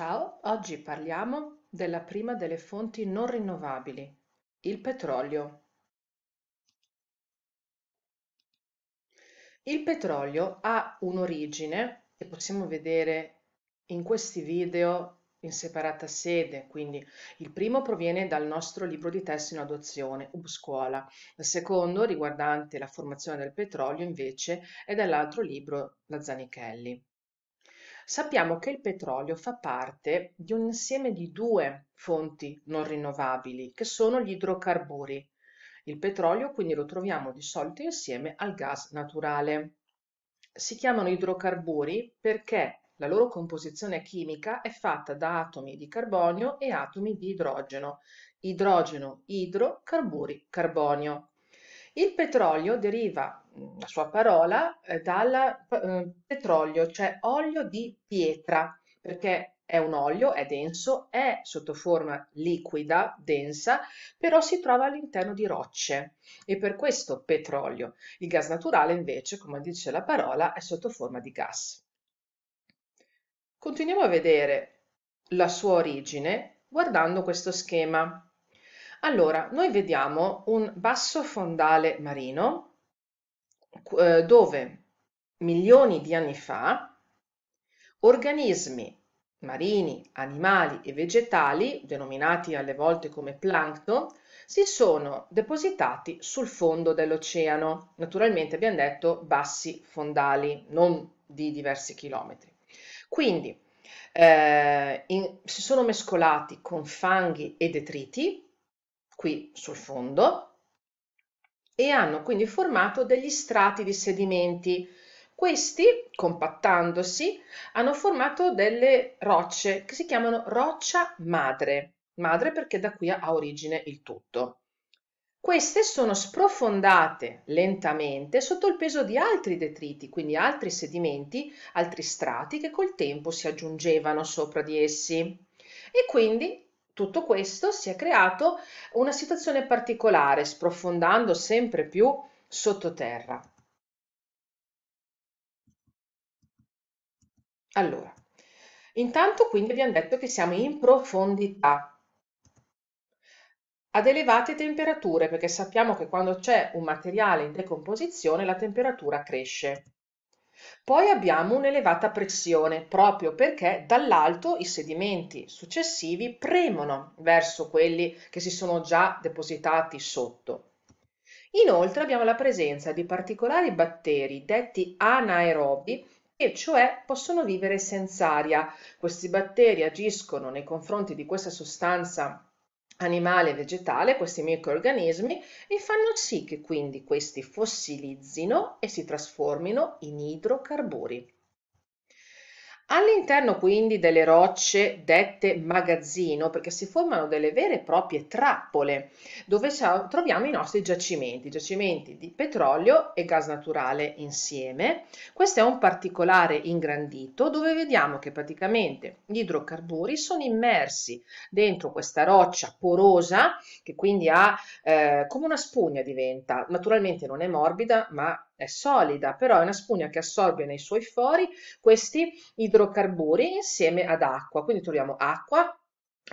Ciao, oggi parliamo della prima delle fonti non rinnovabili, il petrolio. Il petrolio ha un'origine che possiamo vedere in questi video in separata sede, quindi il primo proviene dal nostro libro di testo in adozione, UB il secondo riguardante la formazione del petrolio invece è dall'altro libro, la Zanichelli. Sappiamo che il petrolio fa parte di un insieme di due fonti non rinnovabili, che sono gli idrocarburi. Il petrolio quindi lo troviamo di solito insieme al gas naturale. Si chiamano idrocarburi perché la loro composizione chimica è fatta da atomi di carbonio e atomi di idrogeno. Idrogeno, idro, carburi, carbonio. Il petrolio deriva la sua parola eh, dal eh, petrolio, cioè olio di pietra, perché è un olio, è denso, è sotto forma liquida, densa, però si trova all'interno di rocce e per questo petrolio. Il gas naturale invece, come dice la parola, è sotto forma di gas. Continuiamo a vedere la sua origine guardando questo schema. Allora, noi vediamo un basso fondale marino eh, dove milioni di anni fa organismi marini, animali e vegetali, denominati alle volte come plankton, si sono depositati sul fondo dell'oceano, naturalmente abbiamo detto bassi fondali, non di diversi chilometri. Quindi eh, in, si sono mescolati con fanghi e detriti qui sul fondo e hanno quindi formato degli strati di sedimenti. Questi, compattandosi, hanno formato delle rocce che si chiamano roccia madre, madre perché da qui ha origine il tutto. Queste sono sprofondate lentamente sotto il peso di altri detriti, quindi altri sedimenti, altri strati che col tempo si aggiungevano sopra di essi. E quindi tutto questo si è creato una situazione particolare, sprofondando sempre più sottoterra. Allora, intanto quindi abbiamo detto che siamo in profondità, ad elevate temperature, perché sappiamo che quando c'è un materiale in decomposizione la temperatura cresce. Poi abbiamo un'elevata pressione proprio perché dall'alto i sedimenti successivi premono verso quelli che si sono già depositati sotto. Inoltre abbiamo la presenza di particolari batteri detti anaerobi e cioè possono vivere senza aria. Questi batteri agiscono nei confronti di questa sostanza animale e vegetale, questi microorganismi, e fanno sì che quindi questi fossilizzino e si trasformino in idrocarburi. All'interno quindi delle rocce dette magazzino, perché si formano delle vere e proprie trappole, dove troviamo i nostri giacimenti, giacimenti di petrolio e gas naturale insieme. Questo è un particolare ingrandito dove vediamo che praticamente gli idrocarburi sono immersi dentro questa roccia porosa che quindi ha eh, come una spugna diventa, naturalmente non è morbida ma è solida, però è una spugna che assorbe nei suoi fori questi idrocarburi insieme ad acqua, quindi troviamo acqua,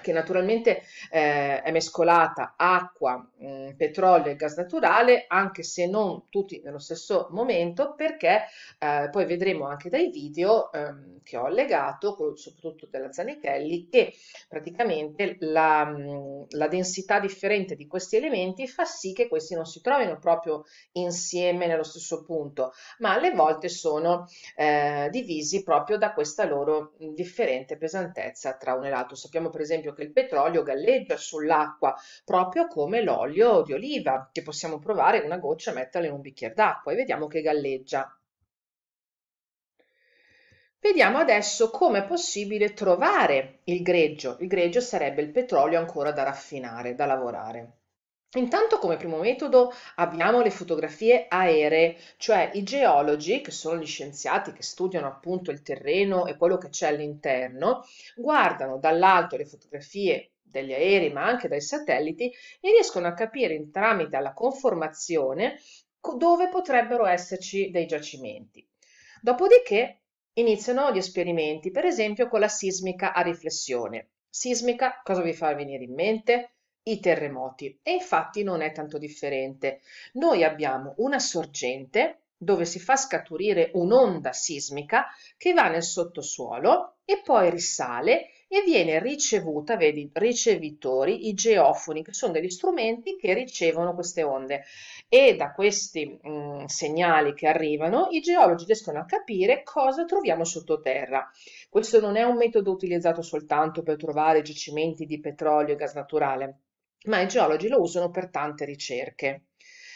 che naturalmente eh, è mescolata acqua, mh, mm, petrolio e gas naturale, anche se non tutti nello stesso momento, perché eh, poi vedremo anche dai video ehm, che ho allegato, soprattutto della Zanichelli, che praticamente la, mh, mm, la, densità differente di questi elementi fa sì che questi non si trovino proprio insieme nello stesso punto, ma alle volte sono eh, divisi proprio da questa loro mm, differente pesantezza tra un e l'altro. Sappiamo per esempio esempio che il petrolio galleggia sull'acqua, proprio come l'olio di oliva, che possiamo provare una goccia, metterla in un bicchiere d'acqua e vediamo che galleggia. Vediamo adesso come è possibile trovare il greggio. Il greggio sarebbe il petrolio ancora da raffinare, da lavorare. Intanto come primo metodo abbiamo le fotografie aeree, cioè i geologi, che sono gli scienziati che studiano appunto il terreno e quello che c'è all'interno, guardano dall'alto le fotografie degli aerei ma anche dai satelliti e riescono a capire tramite la conformazione dove potrebbero esserci dei giacimenti. Dopodiché iniziano gli esperimenti, per esempio con la sismica a riflessione. Sismica, cosa vi fa venire in mente? i terremoti e infatti non è tanto differente. Noi abbiamo una sorgente dove si fa scaturire un'onda sismica che va nel sottosuolo e poi risale e viene ricevuta, vedi, ricevitori, i geofoni, che sono degli strumenti che ricevono queste onde e da questi mh, mm, segnali che arrivano i geologi riescono a capire cosa troviamo sottoterra. Questo non è un metodo utilizzato soltanto per trovare giacimenti di petrolio e gas naturale, ma i geologi lo usano per tante ricerche.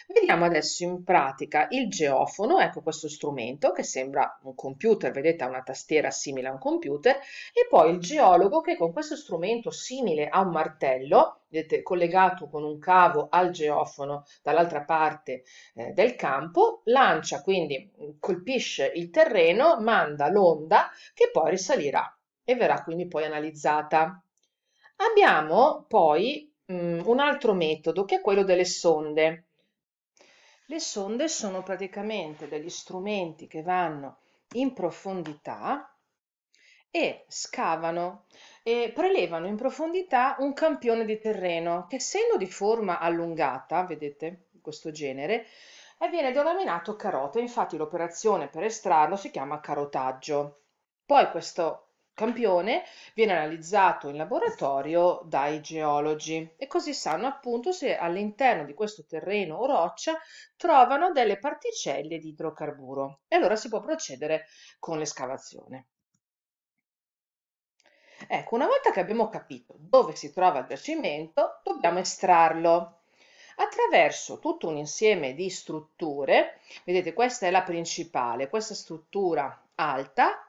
Vediamo adesso in pratica il geofono, ecco questo strumento che sembra un computer, vedete ha una tastiera simile a un computer, e poi il geologo che con questo strumento simile a un martello, vedete, collegato con un cavo al geofono dall'altra parte eh, del campo, lancia, quindi colpisce il terreno, manda l'onda che poi risalirà e verrà quindi poi analizzata. Abbiamo poi Mm, un altro metodo che è quello delle sonde. Le sonde sono praticamente degli strumenti che vanno in profondità e scavano e prelevano in profondità un campione di terreno che essendo di forma allungata, vedete, questo genere, eh, viene denominato carota. Infatti l'operazione per estrarlo si chiama carotaggio. Poi questo campione viene analizzato in laboratorio dai geologi e così sanno appunto se all'interno di questo terreno o roccia trovano delle particelle di idrocarburo e allora si può procedere con l'escavazione. Ecco, una volta che abbiamo capito dove si trova il giacimento, dobbiamo estrarlo attraverso tutto un insieme di strutture, vedete questa è la principale, questa struttura alta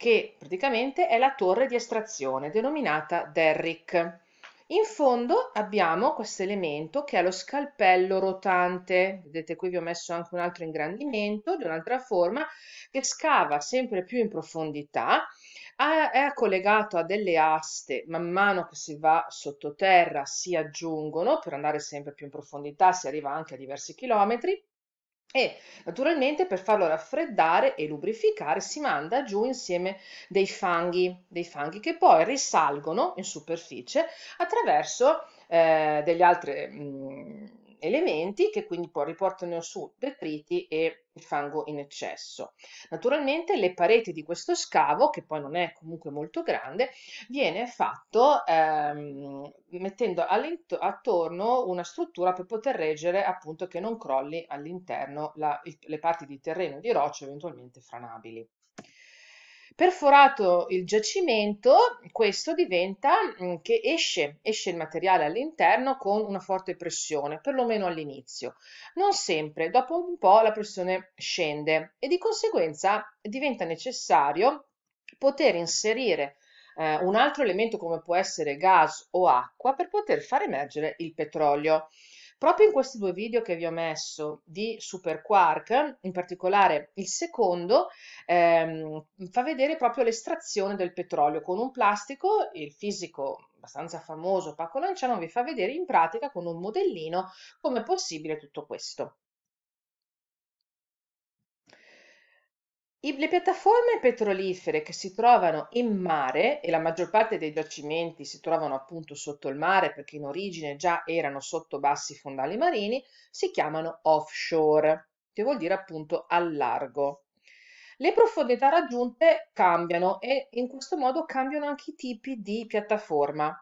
che praticamente è la torre di estrazione denominata derrick. In fondo abbiamo questo elemento che è lo scalpello rotante, vedete qui vi ho messo anche un altro ingrandimento di un'altra forma che scava sempre più in profondità, è collegato a delle aste, man mano che si va sottoterra si aggiungono per andare sempre più in profondità, si arriva anche a diversi chilometri e naturalmente per farlo raffreddare e lubrificare si manda giù insieme dei fanghi, dei fanghi che poi risalgono in superficie attraverso eh, delle altre mh, mm, elementi che quindi poi riportano su detriti e fango in eccesso. Naturalmente le pareti di questo scavo, che poi non è comunque molto grande, viene fatto ehm, mettendo attorno una struttura per poter reggere appunto che non crolli all'interno le parti di terreno di roccia eventualmente franabili. Perforato il giacimento, questo diventa mm, che esce, esce il materiale all'interno con una forte pressione, perlomeno all'inizio. Non sempre, dopo un po' la pressione scende e di conseguenza diventa necessario poter inserire eh, un altro elemento come può essere gas o acqua per poter far emergere il petrolio. Proprio in questi due video che vi ho messo di Superquark, in particolare il secondo, ehm, fa vedere proprio l'estrazione del petrolio con un plastico, il fisico abbastanza famoso Paco Lanciano vi fa vedere in pratica con un modellino come è possibile tutto questo. le piattaforme petrolifere che si trovano in mare, e la maggior parte dei giacimenti si trovano appunto sotto il mare perché in origine già erano sotto bassi fondali marini, si chiamano offshore, che vuol dire appunto al largo. Le profondità raggiunte cambiano e in questo modo cambiano anche i tipi di piattaforma.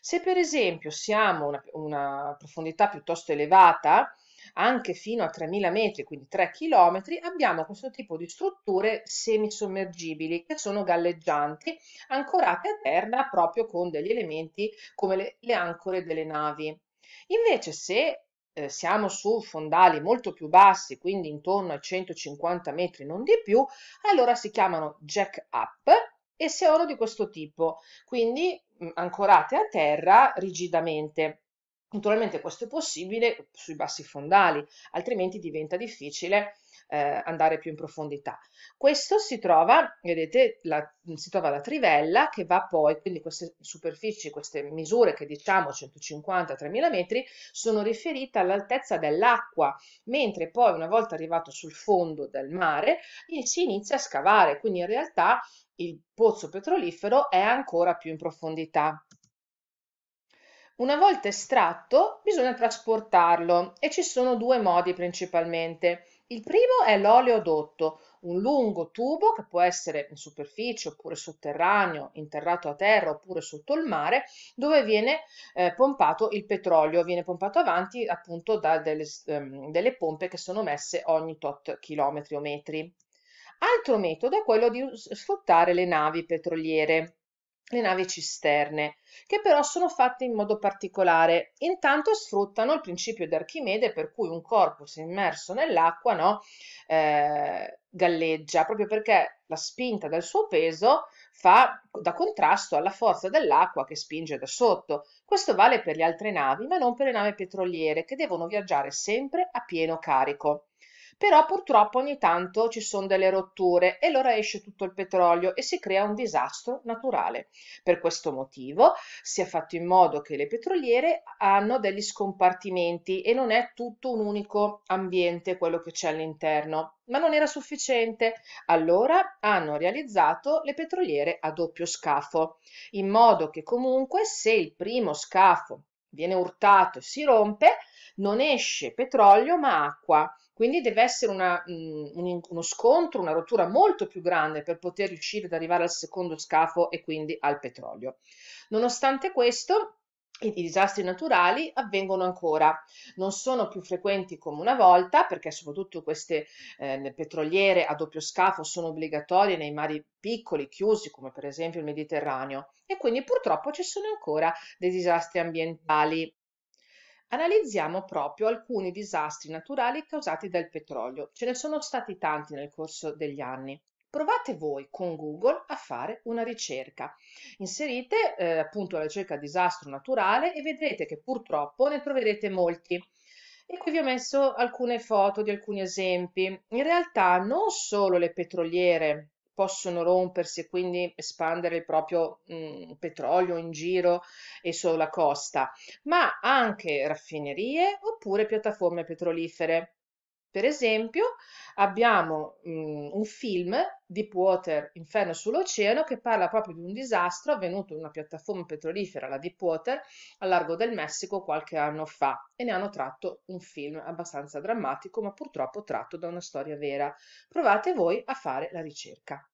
Se per esempio siamo a una, una profondità piuttosto elevata, anche fino a 3.000 metri, quindi 3 km, abbiamo questo tipo di strutture semisommergibili che sono galleggianti, ancorate a terra proprio con degli elementi come le, le ancore delle navi. Invece se eh, siamo su fondali molto più bassi, quindi intorno ai 150 metri, non di più, allora si chiamano jack up e sono di questo tipo, quindi mh, ancorate a terra rigidamente. Naturalmente questo è possibile sui bassi fondali, altrimenti diventa difficile eh, andare più in profondità. Questo si trova, vedete, la, si trova la trivella che va poi, quindi queste superfici, queste misure che diciamo 150-3000 metri, sono riferite all'altezza dell'acqua, mentre poi una volta arrivato sul fondo del mare si inizia a scavare, quindi in realtà il pozzo petrolifero è ancora più in profondità. Una volta estratto bisogna trasportarlo e ci sono due modi principalmente. Il primo è l'oleodotto, un lungo tubo che può essere in superficie oppure sotterraneo, interrato a terra oppure sotto il mare, dove viene eh, pompato il petrolio, viene pompato avanti appunto da delle, ehm, delle pompe che sono messe ogni tot chilometri o metri. Altro metodo è quello di sfruttare le navi petroliere le navi cisterne, che però sono fatte in modo particolare. Intanto sfruttano il principio di Archimede per cui un corpo se immerso nell'acqua no, eh, galleggia, proprio perché la spinta del suo peso fa da contrasto alla forza dell'acqua che spinge da sotto. Questo vale per le altre navi, ma non per le navi petroliere, che devono viaggiare sempre a pieno carico però purtroppo ogni tanto ci sono delle rotture e allora esce tutto il petrolio e si crea un disastro naturale. Per questo motivo si è fatto in modo che le petroliere hanno degli scompartimenti e non è tutto un unico ambiente quello che c'è all'interno, ma non era sufficiente. Allora hanno realizzato le petroliere a doppio scafo, in modo che comunque se il primo scafo viene urtato e si rompe, non esce petrolio ma acqua quindi deve essere una, mh, mm, uno scontro, una rottura molto più grande per poter riuscire ad arrivare al secondo scafo e quindi al petrolio. Nonostante questo, i disastri naturali avvengono ancora, non sono più frequenti come una volta, perché soprattutto queste eh, petroliere a doppio scafo sono obbligatorie nei mari piccoli, chiusi, come per esempio il Mediterraneo, e quindi purtroppo ci sono ancora dei disastri ambientali analizziamo proprio alcuni disastri naturali causati dal petrolio. Ce ne sono stati tanti nel corso degli anni. Provate voi con Google a fare una ricerca. Inserite eh, appunto la ricerca disastro naturale e vedrete che purtroppo ne troverete molti. E qui vi ho messo alcune foto di alcuni esempi. In realtà non solo le petroliere possono rompersi e quindi espandere il proprio mh, mhmm, petrolio in giro e sulla costa, ma anche raffinerie oppure piattaforme petrolifere. Per esempio, abbiamo mh, mhmm, un film, Water, Inferno sull'oceano, che parla proprio di un disastro avvenuto in una piattaforma petrolifera, la Deepwater, al largo del Messico qualche anno fa e ne hanno tratto un film abbastanza drammatico, ma purtroppo tratto da una storia vera. Provate voi a fare la ricerca.